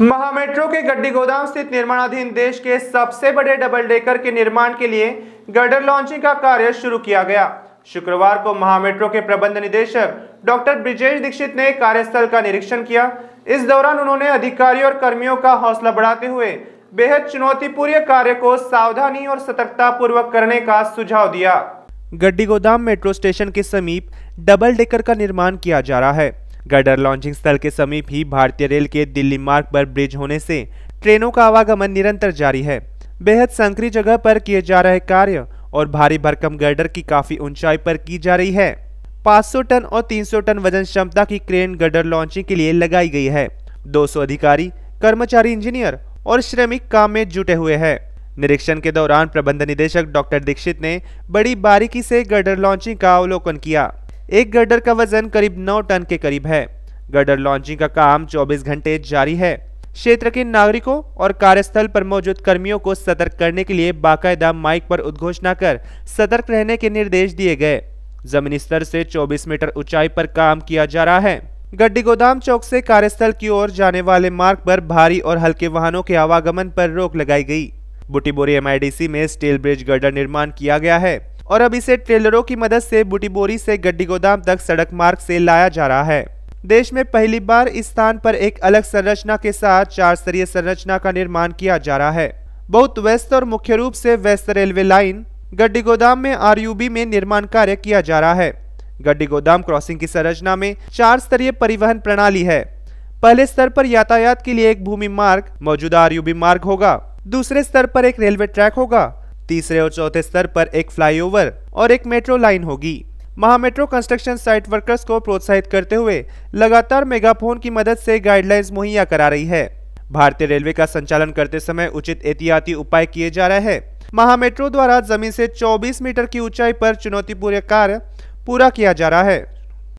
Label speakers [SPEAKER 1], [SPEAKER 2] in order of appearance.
[SPEAKER 1] महामेट्रो के गड्डी गोदाम स्थित निर्माणाधीन देश के सबसे बड़े डबल डेकर के निर्माण के लिए गर्डर लॉन्चिंग का कार्य शुरू किया गया शुक्रवार को महामेट्रो के प्रबंध निदेशक डॉक्टर ब्रिजेश दीक्षित ने कार्यस्थल का निरीक्षण किया इस दौरान उन्होंने अधिकारियों और कर्मियों का हौसला बढ़ाते हुए बेहद चुनौतीपूर्ण कार्य को सावधानी और सतर्कता पूर्वक करने का सुझाव दिया गड्डी गोदाम मेट्रो स्टेशन के समीप डबल डेकर का निर्माण किया जा रहा है गडर लॉन्चिंग स्थल के समीप ही भारतीय रेल के दिल्ली मार्ग पर ब्रिज होने से ट्रेनों का आवागमन निरंतर जारी है बेहद संकरी जगह पर किए जा रहे कार्य और भारी भरकम गर्डर की काफी ऊंचाई पर की जा रही है 500 टन और 300 टन वजन क्षमता की क्रेन गर्डर लॉन्चिंग के लिए लगाई गई है 200 अधिकारी कर्मचारी इंजीनियर और श्रमिक काम में जुटे हुए हैं निरीक्षण के दौरान प्रबंध निदेशक डॉक्टर दीक्षित ने बड़ी बारीकी से गर्डर लॉन्चिंग का अवलोकन किया एक गर्डर का वजन करीब 9 टन के करीब है गर्डर लॉन्चिंग का काम 24 घंटे जारी है क्षेत्र के नागरिकों और कार्यस्थल पर मौजूद कर्मियों को सतर्क करने के लिए बाकायदा माइक पर उद्घोषणा कर सतर्क रहने के निर्देश दिए गए जमीनी स्तर से 24 मीटर ऊंचाई पर काम किया जा रहा है गड्डी गोदाम चौक से कार्यस्थल की ओर जाने वाले मार्ग पर भारी और हल्के वाहनों के आवागमन पर रोक लगाई गई बुटीबोरी एमआईडीसी में स्टील ब्रिज गर्डर निर्माण किया गया है और अब इसे ट्रेलरों की मदद से बुटीबोरी से गड्डी गोदाम तक सड़क मार्ग से लाया जा रहा है देश में पहली बार इस स्थान पर एक अलग संरचना के साथ चार स्तरीय संरचना का निर्माण किया जा रहा है बहुत व्यस्त और मुख्य रूप से व्यस्त रेलवे लाइन गड्डी गोदाम में आर में निर्माण कार्य किया जा रहा है गड्डी गोदाम क्रॉसिंग की संरचना में चार स्तरीय परिवहन प्रणाली है पहले स्तर पर यातायात के लिए एक भूमि मार्ग मौजूदा आर मार्ग होगा दूसरे स्तर पर एक रेलवे ट्रैक होगा तीसरे और चौथे स्तर पर एक फ्लाईओवर और एक मेट्रो लाइन होगी महा मेट्रो कंस्ट्रक्शन साइट वर्कर्स को प्रोत्साहित करते हुए लगातार मेगाफोन की मदद से गाइडलाइंस मुहैया करा रही है भारतीय रेलवे का संचालन करते समय उचित एहतियाती उपाय किए जा रहे हैं महा मेट्रो द्वारा जमीन से 24 मीटर की ऊंचाई पर चुनौतीपूर्ण कार्य पूरा किया जा रहा है